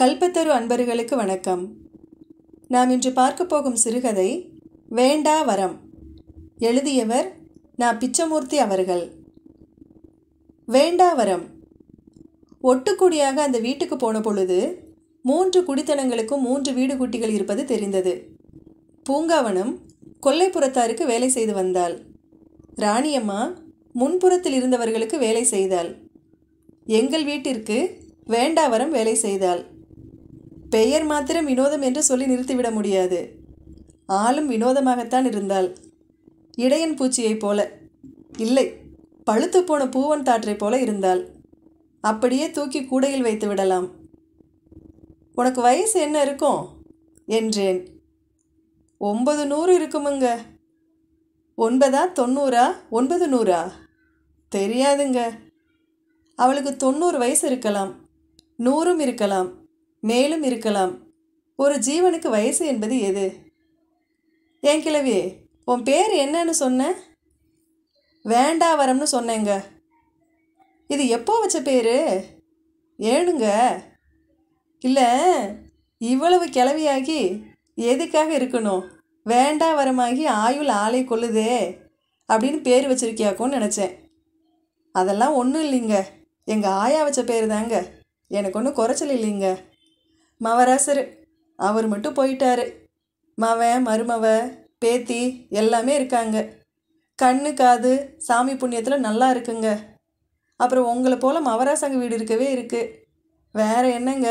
கல்பத்தரு அன்பர்களுக்கு வணக்கம் நாம் இன்று பார்க்க போகும் சிறுகதை வேண்டா வரம் எழுதியவர் நா பிச்சமூர்த்தி அவர்கள் வேண்டா வரம் ஒட்டுக்குடியாக அந்த வீட்டுக்கு போன பொழுது மூன்று குடித்தனங்களுக்கும் மூன்று வீடு குட்டிகள் இருப்பது தெரிந்தது பூங்காவனம் கொல்லைப்புறத்தாருக்கு வேலை செய்து வந்தாள் ராணியம்மா முன்புறத்தில் இருந்தவர்களுக்கு வேலை செய்தாள் எங்கள் வீட்டிற்கு வேண்டாவரம் வேலை செய்தாள் பெயர் மாத்திரம் வினோதம் என்று சொல்லி நிறுத்திவிட முடியாது ஆளும் வினோதமாகத்தான் இருந்தாள் இடையன் பூச்சியைப் போல இல்லை பழுத்து போன பூவன் தாற்றைப் போல இருந்தாள் அப்படியே தூக்கி கூடையில் வைத்து விடலாம் உனக்கு வயசு என்ன இருக்கும் என்றேன் ஒன்பது நூறு இருக்குமுங்க ஒன்பதா தொண்ணூறா ஒன்பது நூறா தெரியாதுங்க அவளுக்கு தொண்ணூறு வயசு இருக்கலாம் நூறும் இருக்கலாம் மேலும் இருக்கலாம் ஒரு ஜீவனுக்கு வயசு என்பது எது ஏன் கிழவி உன் பேர் என்னன்னு சொன்னேன் வேண்டாவரம்னு வரம்னு சொன்னேங்க இது எப்போ வச்ச பேர் ஏனுங்க இல்லை இவ்வளவு கிளவியாகி எதுக்காக இருக்கணும் வேண்டாவரமாகி வரமாகி ஆயுள் ஆலை கொள்ளுதே அப்படின்னு பேர் வச்சுருக்கியாக்கோன்னு நினச்சேன் அதெல்லாம் ஒன்றும் இல்லைங்க எங்கள் ஆயா வச்ச பேர் தாங்க எனக்கு ஒன்றும் குறைச்சல் இல்லைங்க மவராசர் அவர் மட்டும் போயிட்டாரு மவன் மருமவ பேத்தி எல்லாமே இருக்காங்க கண்ணு காது சாமி புண்ணியத்தில் நல்லா இருக்குங்க அப்புறம் உங்களை போல் மவராசங்க வீடு இருக்கவே இருக்குது வேறு என்னங்க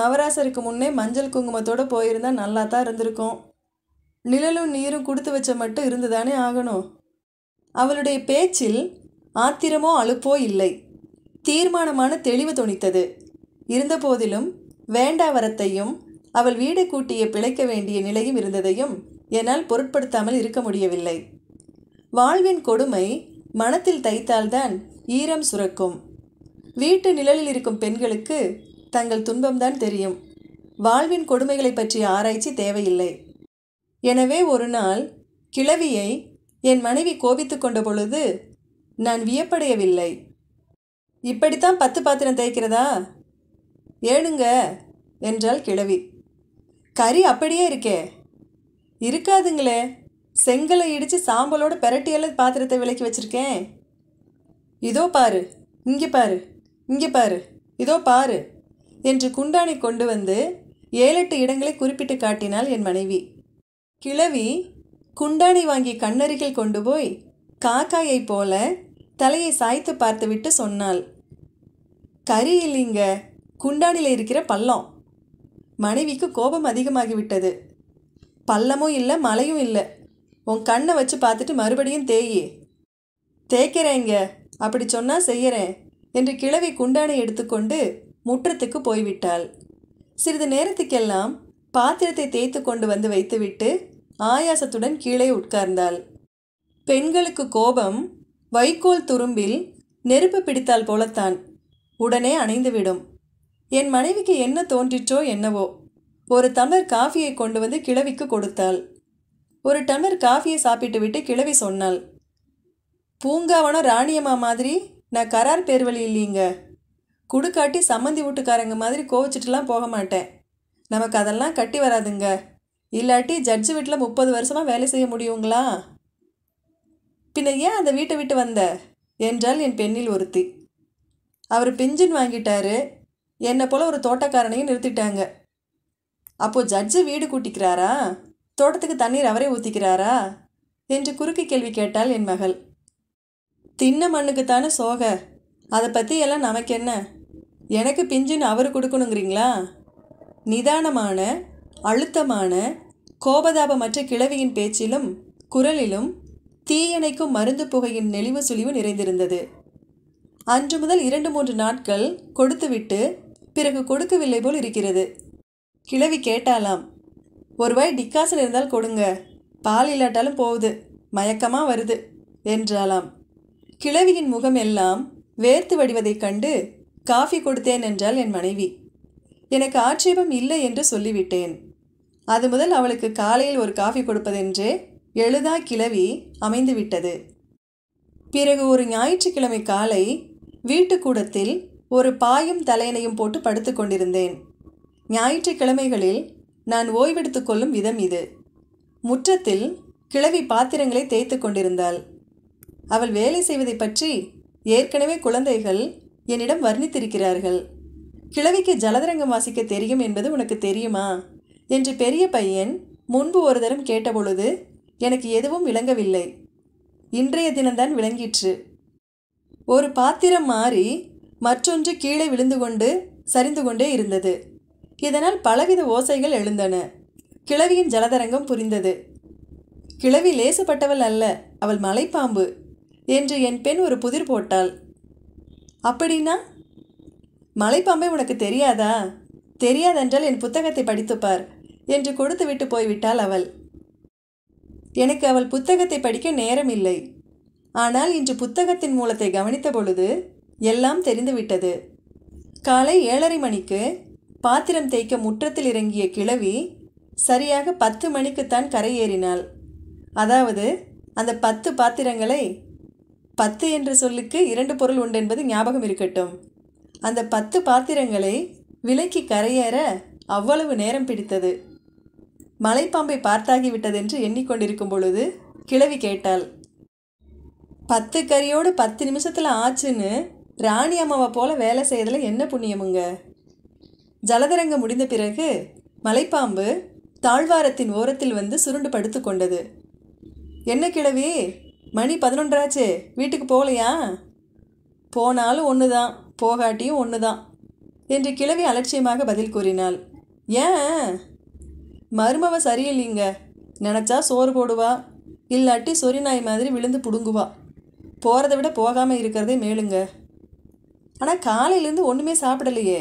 மவராசருக்கு முன்னே மஞ்சள் குங்குமத்தோடு போயிருந்தால் நல்லா தான் இருந்திருக்கும் நிழலும் நீரும் கொடுத்து வச்ச மட்டும் இருந்துதானே ஆகணும் அவளுடைய பேச்சில் ஆத்திரமோ அழுப்போ இல்லை தீர்மானமான தெளிவு துணித்தது இருந்தபோதிலும் வேண்டாவரத்தையும் அவள் வீடு கூட்டிய பிழைக்க வேண்டிய நிலையும் இருந்ததையும் என்னால் பொருட்படுத்தாமல் இருக்க முடியவில்லை வாழ்வின் கொடுமை மனத்தில் தைத்தால்தான் ஈரம் சுரக்கும் வீட்டு நிழலில் இருக்கும் பெண்களுக்கு தங்கள் துன்பம்தான் தெரியும் வாழ்வின் கொடுமைகளை பற்றிய ஆராய்ச்சி தேவையில்லை எனவே ஒரு நாள் கிழவியை என் மனைவி கோபித்து கொண்ட பொழுது நான் வியப்படையவில்லை இப்படித்தான் பத்து பாத்திரம் தேய்க்கிறதா ஏழுங்க என்றாள் கிழவி கறி அப்படியே இருக்கே இருக்காதுங்களே செங்கலை இடித்து சாம்பலோட பெரட்டியெல்லாம் பாத்திரத்தை விலக்கி வச்சுருக்கேன் இதோ பாரு இங்கே பாரு இங்கே பாரு இதோ பாரு என்று குண்டானை கொண்டு வந்து ஏழெட்டு இடங்களை குறிப்பிட்டு காட்டினாள் என் மனைவி கிழவி குண்டானை வாங்கி கண்ணருகில் கொண்டு போய் காக்காயைப் போல தலையை சாய்த்து பார்த்துவிட்டு சொன்னாள் கறி இல்லைங்க குண்டானில் இருக்கிற பள்ளம் மனைவிக்கு கோபம் அதிகமாகிவிட்டது பள்ளமும் இல்லை மலையும் இல்லை உன் கண்ணை வச்சு பார்த்துட்டு மறுபடியும் தேயே தேய்க்கிறேங்க அப்படி சொன்னால் செய்யறேன் என்று கிழவி குண்டானை எடுத்துக்கொண்டு முற்றத்துக்கு போய்விட்டாள் சிறிது நேரத்துக்கெல்லாம் பாத்திரத்தை தேய்த்து கொண்டு வந்து வைத்துவிட்டு ஆயாசத்துடன் கீழே உட்கார்ந்தாள் பெண்களுக்கு கோபம் வைக்கோல் துரும்பில் நெருப்பு பிடித்தால் போலத்தான் உடனே அணைந்துவிடும் என் மனைவிக்கு என்ன தோன்றிற்றோ என்னவோ ஒரு டம்ளர் காஃபியை கொண்டு வந்து கிழவிக்கு கொடுத்தாள் ஒரு டம்ளர் காஃபியை சாப்பிட்டு விட்டு கிழவி சொன்னாள் பூங்காவனம் ராணியம்மா மாதிரி நான் கரார் பேர் வழி இல்லைங்க குடுக்காட்டி சம்மந்தி வீட்டுக்காரங்க மாதிரி கோவிச்சிட்டுலாம் போக மாட்டேன் நமக்கு அதெல்லாம் கட்டி வராதுங்க இல்லாட்டி ஜட்ஜு வீட்டில் முப்பது வருஷமாக வேலை செய்ய முடியுங்களா பின்ன ஏன் அந்த வீட்டை விட்டு வந்த என்றால் என் பெண்ணில் ஒருத்தி அவர் பிஞ்சின் வாங்கிட்டாரு என்னை போல் ஒரு தோட்டக்காரனையும் நிறுத்திட்டாங்க அப்போது ஜட்ஜு வீடு கூட்டிக்கிறாரா தோட்டத்துக்கு தண்ணீர் அவரே ஊற்றிக்கிறாரா என்று குறுக்கு கேள்வி கேட்டாள் என் மகள் தின்ன மண்ணுக்குத்தானே சோக அதை பற்றி எல்லாம் நமக்கு என்ன எனக்கு பிஞ்சுன்னு அவர் கொடுக்கணுங்கிறீங்களா நிதானமான அழுத்தமான கோபதாபமற்ற கிழவியின் பேச்சிலும் குரலிலும் தீயணைக்கும் மருந்து புகையின் நெளிவு சுழிவு நிறைந்திருந்தது அன்று முதல் இரண்டு மூன்று நாட்கள் கொடுத்துவிட்டு பிறகு கொடுக்கவில்லை போல் இருக்கிறது கிழவி கேட்டாலாம் ஒருவாய் டிக்காசன் இருந்தால் கொடுங்க பால் இல்லாட்டாலும் போகுது மயக்கமாக வருது என்றாலாம் கிழவியின் முகம் எல்லாம் வேர்த்து வடிவதைக் கண்டு காஃபி கொடுத்தேன் என்றால் என் மனைவி எனக்கு ஆட்சேபம் இல்லை என்று சொல்லிவிட்டேன் அது முதல் அவளுக்கு காலையில் ஒரு காஃபி கொடுப்பதென்றே எழுதா கிழவி அமைந்துவிட்டது பிறகு ஒரு ஞாயிற்றுக்கிழமை காலை வீட்டுக்கூடத்தில் ஒரு பாயும் தலையணையும் போட்டு படுத்து கொண்டிருந்தேன் ஞாயிற்றுக்கிழமைகளில் நான் ஓய்வெடுத்து கொள்ளும் விதம் இது முற்றத்தில் கிழவி பாத்திரங்களை தேய்த்து கொண்டிருந்தாள் அவள் வேலை செய்வதை பற்றி ஏற்கனவே குழந்தைகள் என்னிடம் வர்ணித்திருக்கிறார்கள் கிழவிக்கு ஜலதரங்கம் வாசிக்க தெரியும் என்பது உனக்கு தெரியுமா என்று பெரிய பையன் முன்பு ஒரு தரம் கேட்டபொழுது எனக்கு எதுவும் விளங்கவில்லை இன்றைய தினம்தான் விளங்கிற்று ஒரு பாத்திரம் மாறி மற்றொன்று கீழே விழுந்து கொண்டு சரிந்து கொண்டே இருந்தது இதனால் பலவித ஓசைகள் எழுந்தன கிழவியின் ஜலதரங்கம் புரிந்தது கிழவி லேசுப்பட்டவள் அல்ல அவள் மலைப்பாம்பு என்று என் பெண் ஒரு புதிர் போட்டாள் அப்படின்னா மலைப்பாம்பை உனக்கு தெரியாதா தெரியாதென்றால் என் புத்தகத்தை படித்துப்பார் என்று கொடுத்துவிட்டு போய்விட்டாள் அவள் எனக்கு அவள் புத்தகத்தை படிக்க நேரம் இல்லை ஆனால் இன்று புத்தகத்தின் மூலத்தை கவனித்த பொழுது எல்லாம் தெரிந்துவிட்டது காலை ஏழரை மணிக்கு பாத்திரம் தேய்க்க முற்றத்தில் இறங்கிய கிழவி சரியாக பத்து மணிக்குத்தான் கரையேறினாள் அதாவது அந்த பத்து பாத்திரங்களை பத்து என்ற சொல்லுக்கு இரண்டு பொருள் உண்டு என்பது ஞாபகம் இருக்கட்டும் அந்த பத்து பாத்திரங்களை விலக்கி கரையேற அவ்வளவு நேரம் பிடித்தது மலைப்பாம்பை பார்த்தாகிவிட்டதென்று எண்ணிக்கொண்டிருக்கும் பொழுது கிழவி கேட்டாள் பத்து கறியோடு பத்து நிமிஷத்தில் ஆச்சுன்னு ராணி அம்மாவை போல் வேலை செய்யறதுல என்ன புண்ணியமுங்க ஜலதரங்கம் முடிந்த பிறகு மலைப்பாம்பு தாழ்வாரத்தின் ஓரத்தில் வந்து சுருண்டு படுத்து கொண்டது என்ன கிழவி மணி பதினொன்றாச்சு வீட்டுக்கு போகலையா போனாலும் ஒன்று தான் போகாட்டியும் ஒன்று தான் என்று கிழவி அலட்சியமாக பதில் கூறினாள் ஏன் மருமவ சரியில்லைங்க நினச்சா சோறு போடுவா இல்லாட்டி சொரி நாய் மாதிரி விழுந்து புடுங்குவா போகிறத விட போகாமல் இருக்கிறதே மேலுங்க ஆனால் காலையிலேருந்து ஒன்றுமே சாப்பிடலையே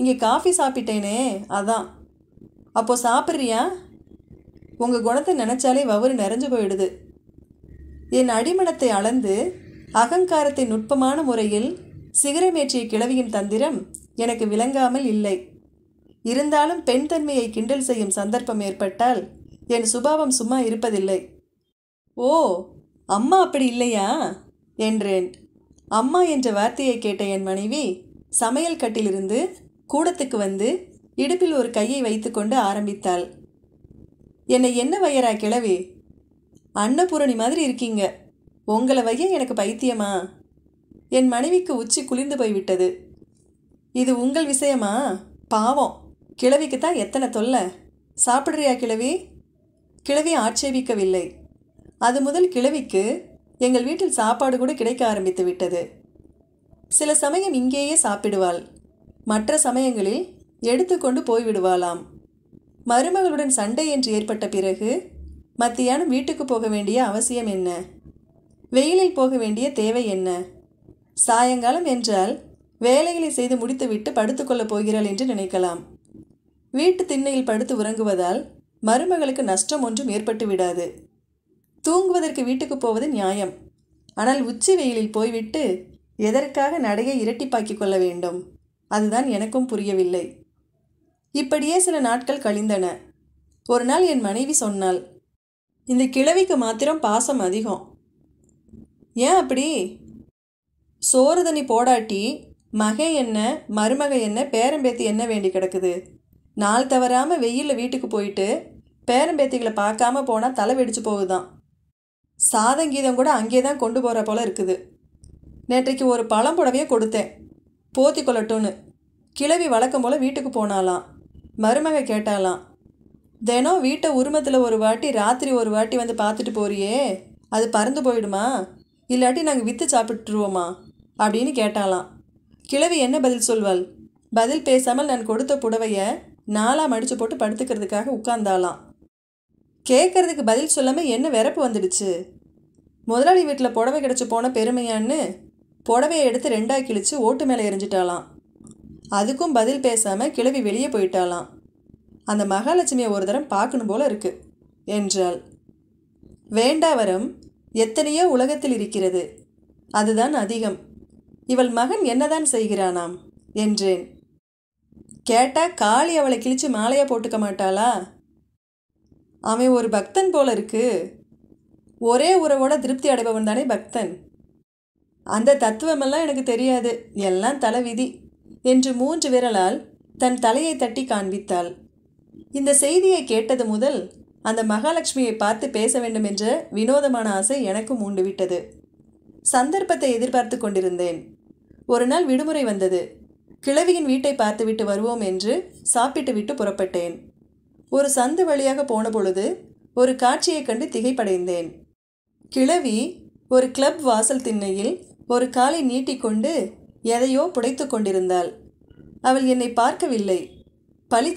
இங்கே காஃபி சாப்பிட்டேனே அதான் அப்போது சாப்பிட்றியா உங்கள் குணத்தை நினச்சாலே வவறு நிறைஞ்சு போயிடுது என் அடிமனத்தை அளந்து அகங்காரத்தை நுட்பமான முறையில் சிகரமேற்றிய கிழவியின் தந்திரம் எனக்கு விளங்காமல் இல்லை இருந்தாலும் பெண் தன்மையை கிண்டல் செய்யும் சந்தர்ப்பம் ஏற்பட்டால் என் சுபாவம் சும்மா இருப்பதில்லை ஓ அம்மா அப்படி இல்லையா என்றேன் அம்மா என்ற வார்த்தையை கேட்ட என் மனைவி சமையல் கட்டிலிருந்து கூடத்துக்கு வந்து இடுப்பில் ஒரு கையை வைத்துக்கொண்டு ஆரம்பித்தாள் என்னை என்ன வையரா கிழவி அன்னபூரணி மாதிரி இருக்கீங்க உங்களை வைய எனக்கு பைத்தியமா என் மனைவிக்கு உச்சி குளிர்ந்து போய்விட்டது இது உங்கள் விஷயமா பாவம் கிழவிக்கு தான் எத்தனை தொல்லை சாப்பிட்றியா கிழவி கிழவி ஆட்சேபிக்கவில்லை அது முதல் கிழவிக்கு எங்கள் வீட்டில் சாப்பாடு கூட கிடைக்க ஆரம்பித்து விட்டது சில சமயம் இங்கேயே சாப்பிடுவாள் மற்ற சமயங்களில் எடுத்துக்கொண்டு போய்விடுவாளாம் மருமகளுடன் சண்டை என்று ஏற்பட்ட பிறகு மத்தியானம் வீட்டுக்கு போக வேண்டிய அவசியம் என்ன வெயிலில் போக வேண்டிய தேவை என்ன சாயங்காலம் என்றால் வேலைகளை செய்து முடித்துவிட்டு படுத்துக்கொள்ளப் போகிறாள் என்று நினைக்கலாம் வீட்டு திண்ணையில் படுத்து உறங்குவதால் மருமகளுக்கு நஷ்டம் ஒன்றும் ஏற்பட்டு விடாது தூங்குவதற்கு வீட்டுக்கு போவது நியாயம் ஆனால் உச்சி வெயிலில் போய்விட்டு எதற்காக நடையை இரட்டிப்பாக்கி கொள்ள வேண்டும் அதுதான் எனக்கும் புரியவில்லை இப்படியே சில நாட்கள் கழிந்தன ஒரு நாள் என் மனைவி சொன்னாள் இந்த கிழவிக்கு மாத்திரம் பாசம் அதிகம் ஏன் அப்படி சோறு தண்ணி போடாட்டி மகை என்ன மருமக என்ன பேரம்பேத்தி என்ன வேண்டி கிடக்குது நாள் தவறாமல் வெயிலில் வீட்டுக்கு போயிட்டு பேரம்பேத்திகளை பார்க்காம போனால் தலை வெடிச்சு போகுதான் சாதங்கீதம் கூட அங்கே தான் கொண்டு போகிற போல் இருக்குது நேற்றைக்கு ஒரு பழம் புடவையே கொடுத்தேன் போத்தி கொள்ளட்டோன்னு கிழவி வழக்கம் போல் வீட்டுக்கு போனாலாம் மருமக கேட்டாலாம் தினம் வீட்டை உருமத்தில் ஒரு வாட்டி ராத்திரி ஒரு வாட்டி வந்து பார்த்துட்டு போறியே அது பறந்து போயிடுமா இல்லாட்டி நாங்கள் விற்று சாப்பிட்டுருவோமா அப்படின்னு கேட்டாலாம் கிழவி என்ன பதில் சொல்வாள் பதில் பேசாமல் நான் கொடுத்த புடவையை நாலாம் அடித்து போட்டு படுத்துக்கிறதுக்காக உட்கார்ந்தாலாம் கேட்கறதுக்கு பதில் சொல்லாமல் என்ன விறப்பு வந்துடுச்சு முதலாளி வீட்டில் புடவை கிடச்சி போன பெருமையான்னு புடவையை எடுத்து ரெண்டாக கிழிச்சு ஓட்டு மேலே எரிஞ்சிட்டாலாம் அதுக்கும் பதில் பேசாமல் கிளவி வெளியே போயிட்டாலாம் அந்த மகாலட்சுமியை ஒரு தரம் பார்க்கணும் போல இருக்குது என்றாள் வேண்டாவரம் எத்தனையோ உலகத்தில் இருக்கிறது அதுதான் அதிகம் இவள் மகன் என்னதான் செய்கிறானாம் என்றேன் கேட்டால் காளி அவளை கிழிச்சு மாலையாக போட்டுக்க மாட்டாளா அவன் ஒரு பக்தன் போல இருக்கு ஒரே உறவோட திருப்தி அடைபவன் தானே பக்தன் அந்த தத்துவமெல்லாம் எனக்கு தெரியாது எல்லாம் தலைவிதி என்று மூன்று விரலால் தன் தலையை தட்டி காண்பித்தாள் இந்த செய்தியை கேட்டது முதல் அந்த மகாலட்சுமியை பார்த்து பேச வேண்டும் என்ற வினோதமான ஆசை எனக்கும் உண்டுவிட்டது சந்தர்ப்பத்தை எதிர்பார்த்து கொண்டிருந்தேன் ஒரு நாள் விடுமுறை வந்தது கிழவியின் வீட்டை பார்த்துவிட்டு வருவோம் என்று விட்டு புறப்பட்டேன் ஒரு சந்து வழியாக போன பொழுது ஒரு காட்சியைக் கண்டு திகைப்படைந்தேன் கிழவி ஒரு கிளப் வாசல் திண்ணையில் ஒரு காலை நீட்டிக்கொண்டு எதையோ புடைத்து கொண்டிருந்தாள் அவள் என்னை பார்க்கவில்லை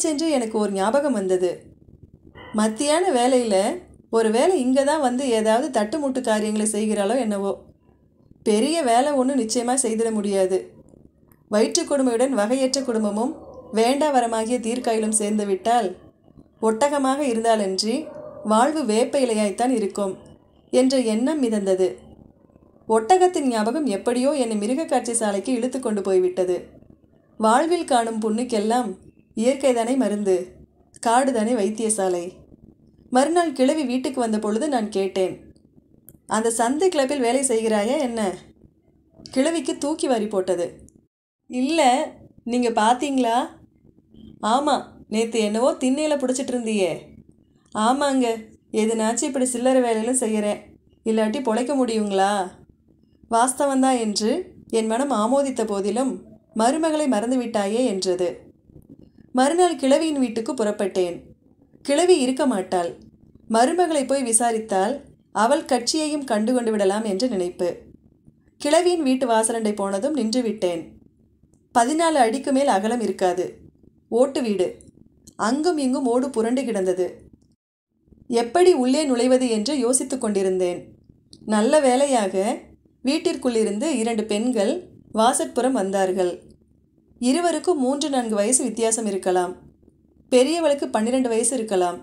சென்று எனக்கு ஒரு ஞாபகம் வந்தது மத்தியான வேலையில் ஒரு வேலை இங்கே தான் வந்து ஏதாவது தட்டுமுட்டு காரியங்களை செய்கிறாளோ என்னவோ பெரிய வேலை ஒன்றும் நிச்சயமாக செய்திட முடியாது வயிற்று கொடுமையுடன் வகையற்ற குடும்பமும் வேண்டா வரமாகிய தீர்க்காயிலும் சேர்ந்து விட்டால் ஒட்டகமாக இருந்தாலன்றி வாழ்வு வேப்ப இலையாய்த்தான் இருக்கும் என்ற எண்ணம் மிதந்தது ஒட்டகத்தின் ஞாபகம் எப்படியோ என்னை மிருக காட்சி சாலைக்கு இழுத்து கொண்டு போய்விட்டது வாழ்வில் காணும் புண்ணுக்கெல்லாம் இயற்கைதானே மருந்து காடுதானே வைத்தியசாலை மறுநாள் கிழவி வீட்டுக்கு வந்த பொழுது நான் கேட்டேன் அந்த சந்தை கிளப்பில் வேலை செய்கிறாயா என்ன கிழவிக்கு தூக்கி வாரி போட்டது இல்லை நீங்கள் பார்த்தீங்களா ஆமாம் நேற்று என்னவோ திண்ணையில் பிடிச்சிட்டு இருந்தியே ஆமாங்க எதுனாச்சும் இப்படி சில்லறை வேலையிலும் செய்கிறேன் இல்லாட்டி பொழைக்க முடியுங்களா வாஸ்தவந்தான் என்று என் மனம் ஆமோதித்த போதிலும் மருமகளை மறந்து விட்டாயே என்றது மறுநாள் கிழவியின் வீட்டுக்கு புறப்பட்டேன் கிழவி இருக்க மாட்டாள் மருமகளை போய் விசாரித்தால் அவள் கட்சியையும் கண்டு கொண்டு விடலாம் என்று நினைப்பு கிழவியின் வீட்டு வாசலண்டை போனதும் நின்று விட்டேன் பதினாலு அடிக்கு மேல் அகலம் இருக்காது ஓட்டு வீடு அங்கும் இங்கும் ஓடு புரண்டு கிடந்தது எப்படி உள்ளே நுழைவது என்று யோசித்து கொண்டிருந்தேன் நல்ல வேலையாக வீட்டிற்குள்ளிருந்து இரண்டு பெண்கள் வாசற்புறம் வந்தார்கள் இருவருக்கும் மூன்று நான்கு வயசு வித்தியாசம் இருக்கலாம் பெரியவளுக்கு பன்னிரண்டு வயசு இருக்கலாம்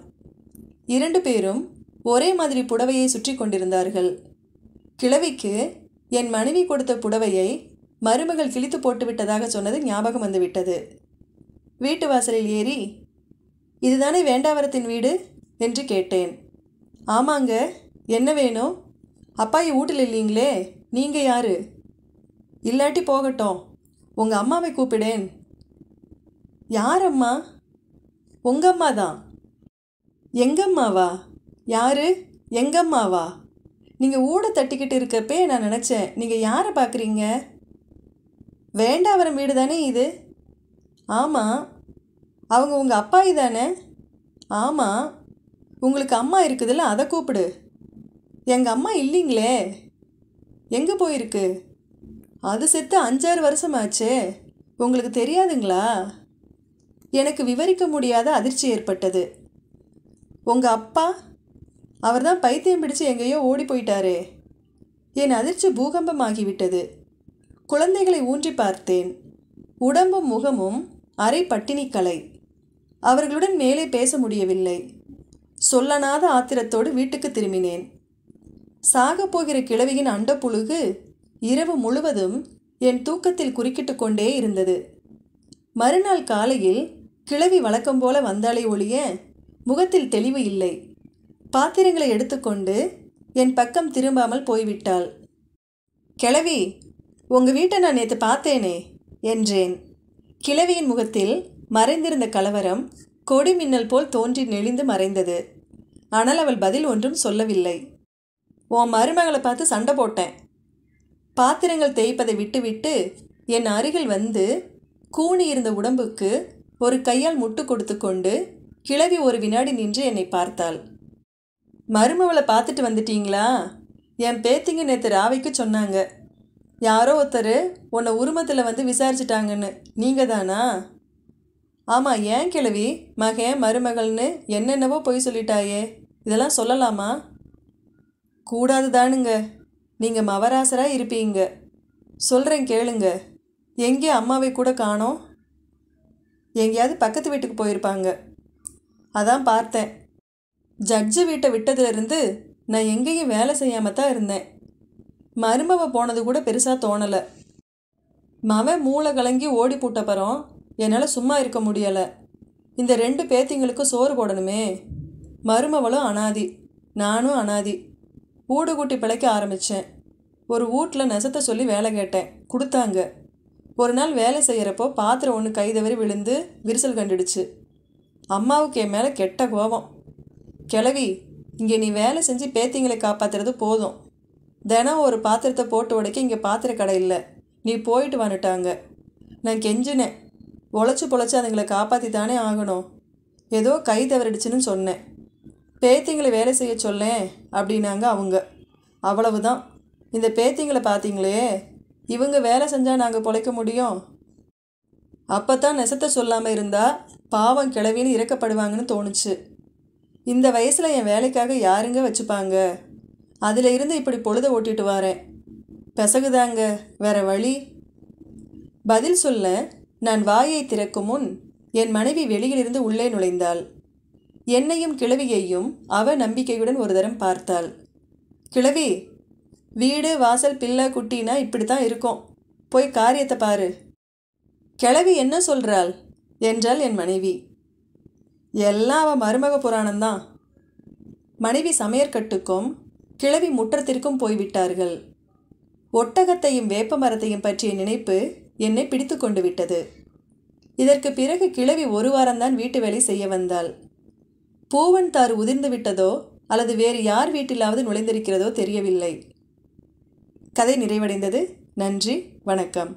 இரண்டு பேரும் ஒரே மாதிரி புடவையை சுற்றி கொண்டிருந்தார்கள் கிழவிக்கு என் மனைவி கொடுத்த புடவையை மருமகள் கிழித்து போட்டுவிட்டதாக சொன்னது ஞாபகம் வந்துவிட்டது வீட்டு வாசலில் ஏறி இதுதானே வேண்டாவரத்தின் வீடு என்று கேட்டேன் ஆமாங்க என்ன வேணும் அப்பாயி வீட்டில் இல்லைங்களே நீங்கள் யார் இல்லாட்டி போகட்டும் உங்கள் அம்மாவை கூப்பிடேன் யார் அம்மா உங்கள் அம்மா தான் எங்கம்மாவா யார் எங்கம்மாவா நீங்கள் ஊட தட்டிக்கிட்டு இருக்கப்பே நான் நினச்சேன் நீங்கள் யாரை பார்க்குறீங்க வேண்டாவரம் வீடு தானே இது ஆமாம் அவங்க உங்கள் அப்பாயி தானே ஆமாம் உங்களுக்கு அம்மா இருக்குதுல்ல அதை கூப்பிடு எங்கள் அம்மா இல்லைங்களே எங்கே போயிருக்கு அது செத்து அஞ்சாறு வருஷமாச்சே உங்களுக்கு தெரியாதுங்களா எனக்கு விவரிக்க முடியாத அதிர்ச்சி ஏற்பட்டது உங்கள் அப்பா அவர் தான் பைத்தியம் பிடிச்சு எங்கேயோ ஓடி போயிட்டாரே என் அதிர்ச்சி பூகம்பமாகிவிட்டது குழந்தைகளை ஊன்றி பார்த்தேன் உடம்பும் முகமும் அரை பட்டினிக்கலை அவர்களுடன் மேலே பேச முடியவில்லை சொல்லனாத ஆத்திரத்தோடு வீட்டுக்கு திரும்பினேன் சாகப்போகிற கிழவியின் அண்டப்புழுகு இரவு முழுவதும் என் தூக்கத்தில் குறுக்கிட்டு கொண்டே இருந்தது மறுநாள் காலையில் கிழவி வழக்கம் போல வந்தாலே ஒழிய முகத்தில் தெளிவு இல்லை பாத்திரங்களை எடுத்துக்கொண்டு என் பக்கம் திரும்பாமல் போய்விட்டாள் கிழவி உங்கள் வீட்டை நான் நேற்று பார்த்தேனே என்றேன் கிழவியின் முகத்தில் மறைந்திருந்த கலவரம் கொடி மின்னல் போல் தோன்றி நெளிந்து மறைந்தது ஆனால் அவள் பதில் ஒன்றும் சொல்லவில்லை உன் மருமகளை பார்த்து சண்டை போட்டேன் பாத்திரங்கள் தேய்ப்பதை விட்டுவிட்டு என் அருகில் வந்து கூணி இருந்த உடம்புக்கு ஒரு கையால் முட்டு கொடுத்து கொண்டு கிழவி ஒரு வினாடி நின்று என்னை பார்த்தாள் மருமவளை பார்த்துட்டு வந்துட்டீங்களா என் பேத்திங்க நேற்று ராவைக்கு சொன்னாங்க யாரோ ஒருத்தர் உன்னை உருமத்தில் வந்து விசாரிச்சிட்டாங்கன்னு நீங்கள் தானா ஆமாம் ஏன் கிழவி மகன் மருமகள்னு என்னென்னவோ பொய் சொல்லிட்டாயே இதெல்லாம் சொல்லலாமா கூடாது தானுங்க நீங்கள் மவராசராக இருப்பீங்க சொல்கிறேன் கேளுங்க எங்கே அம்மாவை கூட காணோம் எங்கேயாவது பக்கத்து வீட்டுக்கு போயிருப்பாங்க அதான் பார்த்தேன் ஜட்ஜு வீட்டை விட்டதுலேருந்து நான் எங்கேயும் வேலை செய்யாமல் தான் இருந்தேன் மருமவை போனது கூட பெருசாக தோணலை மவன் மூளை கலங்கி ஓடி போட்டப்பறம் என்னால் சும்மா இருக்க முடியலை இந்த ரெண்டு பேத்திங்களுக்கும் சோறு போடணுமே மருமவளும் அனாதி நானும் அனாதி ஊடு கூட்டி பிழைக்க ஆரம்பித்தேன் ஒரு வீட்டில் நெசத்தை சொல்லி வேலை கேட்டேன் கொடுத்தாங்க ஒரு நாள் வேலை செய்கிறப்போ பாத்திரம் ஒன்று கை தவறி விழுந்து விரிசல் கண்டுடுச்சு அம்மாவுக்கு என் மேலே கெட்ட கோபம் கிழவி இங்கே நீ வேலை செஞ்சு பேத்திங்களை காப்பாற்றுறது போதும் தினம் ஒரு பாத்திரத்தை போட்டு உடைக்க இங்கே பாத்திர கடை இல்லை நீ போயிட்டு வந்துட்டாங்க நான் கெஞ்சினேன் உழைச்சி பொழைச்சி அதுங்களை காப்பாற்றி தானே ஆகணும் ஏதோ கை தவறிடுச்சுன்னு சொன்னேன் பேத்திங்களை வேலை செய்ய சொல்லேன் அப்படின்னாங்க அவங்க அவ்வளவு தான் இந்த பேத்திங்களை பார்த்தீங்களே இவங்க வேலை செஞ்சால் நாங்கள் பொழைக்க முடியும் அப்போ தான் நெசத்தை சொல்லாமல் இருந்தால் பாவம் கிளவின்னு இறக்கப்படுவாங்கன்னு தோணுச்சு இந்த வயசில் என் வேலைக்காக யாருங்க வச்சுப்பாங்க அதில் இருந்து இப்படி பொழுத ஓட்டிட்டு வரேன் பெசகுதாங்க வேற வழி பதில் சொல்ல நான் வாயை திறக்கும் முன் என் மனைவி வெளியிலிருந்து உள்ளே நுழைந்தாள் என்னையும் கிழவியையும் அவ நம்பிக்கையுடன் ஒரு தரம் பார்த்தாள் கிழவி வீடு வாசல் பில்லா குட்டினா இப்படி தான் இருக்கும் போய் காரியத்தை பாரு கிழவி என்ன சொல்கிறாள் என்றாள் என் மனைவி எல்லாம் அவன் மருமக புராணம்தான் மனைவி சமையற்கட்டுக்கும் கிழவி முற்றத்திற்கும் போய்விட்டார்கள் ஒட்டகத்தையும் வேப்ப மரத்தையும் பற்றிய நினைப்பு என்னை பிடித்து கொண்டு விட்டது இதற்கு பிறகு கிழவி ஒரு வாரம்தான் வீட்டு வேலை செய்ய வந்தாள் பூவன் தாறு உதிர்ந்து விட்டதோ அல்லது வேறு யார் வீட்டிலாவது நுழைந்திருக்கிறதோ தெரியவில்லை கதை நிறைவடைந்தது நன்றி வணக்கம்